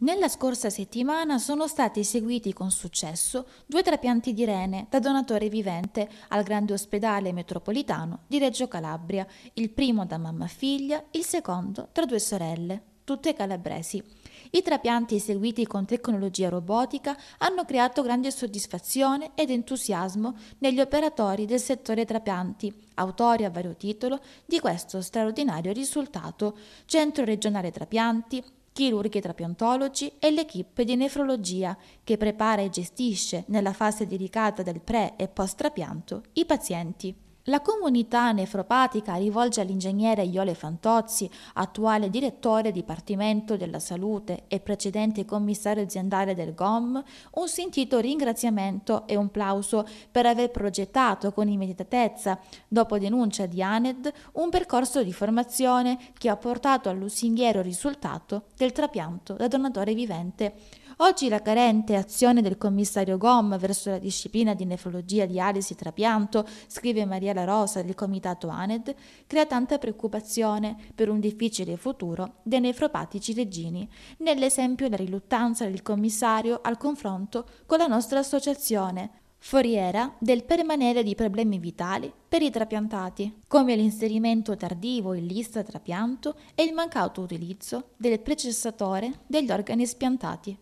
Nella scorsa settimana sono stati eseguiti con successo due trapianti di rene da donatore vivente al Grande Ospedale Metropolitano di Reggio Calabria, il primo da mamma figlia, il secondo tra due sorelle, tutte calabresi. I trapianti eseguiti con tecnologia robotica hanno creato grande soddisfazione ed entusiasmo negli operatori del settore trapianti, autori a vario titolo di questo straordinario risultato. Centro regionale trapianti, chirurghi trapiantologi e l'equipe di nefrologia che prepara e gestisce nella fase delicata del pre e post trapianto i pazienti. La comunità nefropatica rivolge all'ingegnere Iole Fantozzi, attuale direttore Dipartimento della Salute e precedente commissario aziendale del GOM, un sentito ringraziamento e un plauso per aver progettato con immediatezza, dopo denuncia di ANED, un percorso di formazione che ha portato all'usinghiero risultato del trapianto da donatore vivente. Oggi la carente azione del commissario GOM verso la disciplina di nefrologia, dialisi e trapianto, scrive Maria la rosa del comitato ANED crea tanta preoccupazione per un difficile futuro dei nefropatici leggini, nell'esempio la riluttanza del commissario al confronto con la nostra associazione, foriera del permanere di problemi vitali per i trapiantati, come l'inserimento tardivo in lista trapianto e il mancato utilizzo del processatore degli organi spiantati.